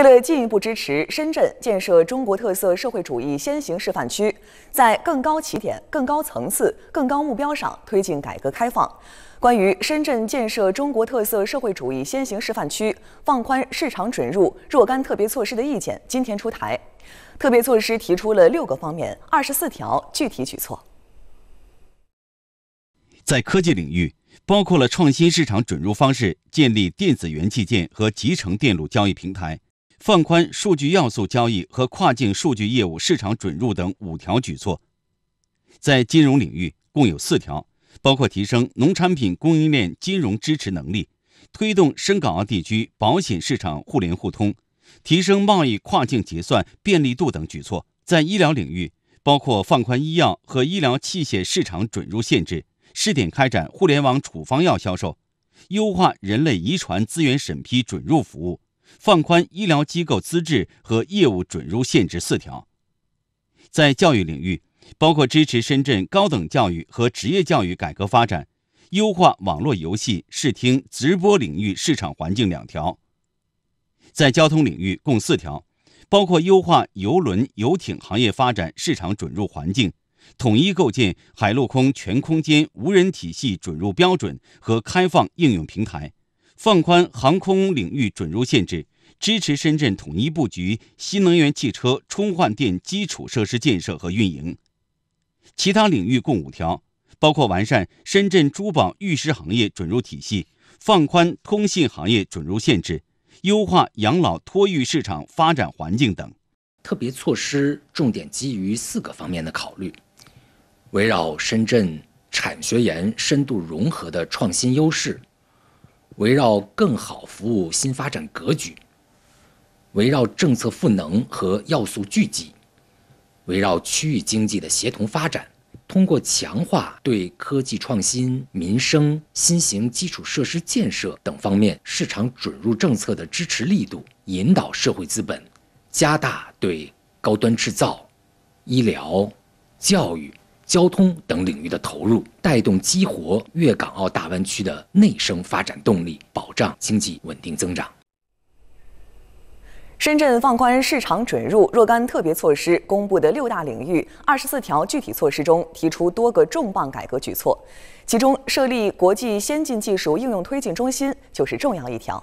为了进一步支持深圳建设中国特色社会主义先行示范区，在更高起点、更高层次、更高目标上推进改革开放，《关于深圳建设中国特色社会主义先行示范区放宽市场准入若干特别措施的意见》今天出台。特别措施提出了六个方面、二十四条具体举措。在科技领域，包括了创新市场准入方式，建立电子元器件和集成电路交易平台。放宽数据要素交易和跨境数据业务市场准入等五条举措，在金融领域共有四条，包括提升农产品供应链金融支持能力、推动深港澳地区保险市场互联互通、提升贸易跨境结算便利度等举措。在医疗领域，包括放宽医药和医疗器械市场准入限制、试点开展互联网处方药销售、优化人类遗传资源审批准入服务。放宽医疗机构资质和业务准入限制四条，在教育领域，包括支持深圳高等教育和职业教育改革发展，优化网络游戏、视听直播领域市场环境两条。在交通领域共四条，包括优化游轮、游艇行业发展市场准入环境，统一构建海陆空全空间无人体系准入标准和开放应用平台。放宽航空领域准入限制，支持深圳统一布局新能源汽车充换电基础设施建设和运营。其他领域共五条，包括完善深圳珠宝玉石行业准入体系，放宽通信行业准入限制，优化养老托育市场发展环境等。特别措施重点基于四个方面的考虑：围绕深圳产学研深度融合的创新优势。围绕更好服务新发展格局，围绕政策赋能和要素聚集，围绕区域经济的协同发展，通过强化对科技创新、民生、新型基础设施建设等方面市场准入政策的支持力度，引导社会资本加大对高端制造、医疗、教育。交通等领域的投入，带动激活粤港澳大湾区的内生发展动力，保障经济稳定增长。深圳放宽市场准入若干特别措施公布的六大领域、二十四条具体措施中，提出多个重磅改革举措，其中设立国际先进技术应用推进中心就是重要一条。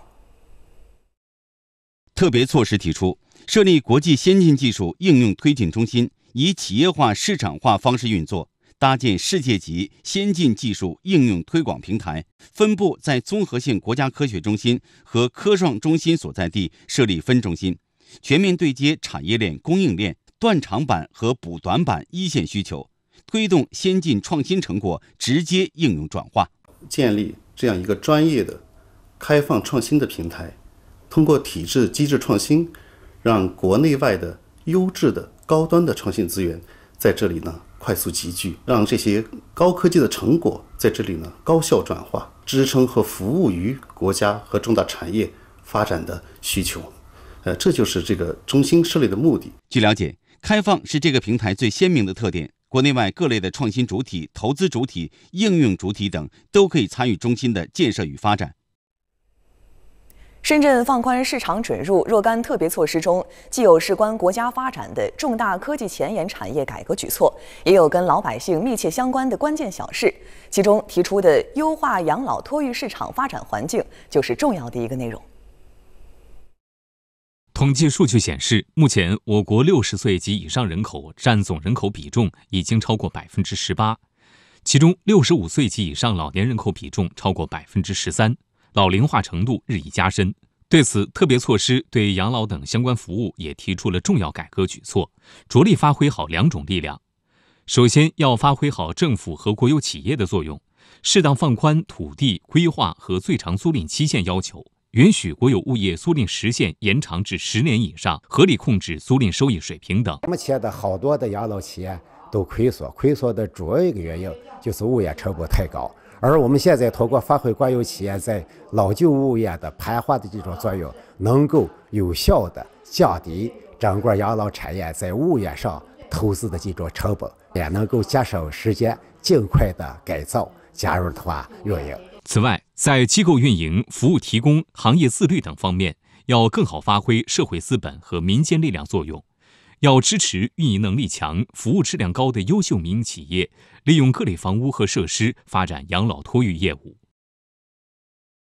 特别措施提出设立国际先进技术应用推进中心。以企业化、市场化方式运作，搭建世界级先进技术应用推广平台，分布在综合性国家科学中心和科创中心所在地设立分中心，全面对接产业链、供应链断长板和补短板一线需求，推动先进创新成果直接应用转化，建立这样一个专业的、开放创新的平台，通过体制机制创新，让国内外的优质的。高端的创新资源在这里呢，快速集聚，让这些高科技的成果在这里呢高效转化，支撑和服务于国家和重大产业发展的需求。呃，这就是这个中心设立的目的。据了解，开放是这个平台最鲜明的特点，国内外各类的创新主体、投资主体、应用主体等都可以参与中心的建设与发展。深圳放宽市场准入若干特别措施中，既有事关国家发展的重大科技前沿产业改革举措，也有跟老百姓密切相关的关键小事。其中提出的优化养老托育市场发展环境，就是重要的一个内容。统计数据显示，目前我国六十岁及以上人口占总人口比重已经超过百分之十八，其中六十五岁及以上老年人口比重超过百分之十三。老龄化程度日益加深，对此，特别措施对养老等相关服务也提出了重要改革举措，着力发挥好两种力量。首先，要发挥好政府和国有企业的作用，适当放宽土地规划和最长租赁期限要求，允许国有物业租赁时限延长至十年以上，合理控制租赁收益水平等。目前的好多的养老企业都亏损，亏损的主要一个原因就是物业成本太高。而我们现在通过发挥国有企业在老旧物业的盘活的这种作用，能够有效的降低整个养老产业在物业上投资的这种成本，也能够节省时间，尽快的改造加入的话运营。此外，在机构运营、服务提供、行业自律等方面，要更好发挥社会资本和民间力量作用。要支持运营能力强、服务质量高的优秀民营企业，利用各类房屋和设施发展养老托育业务。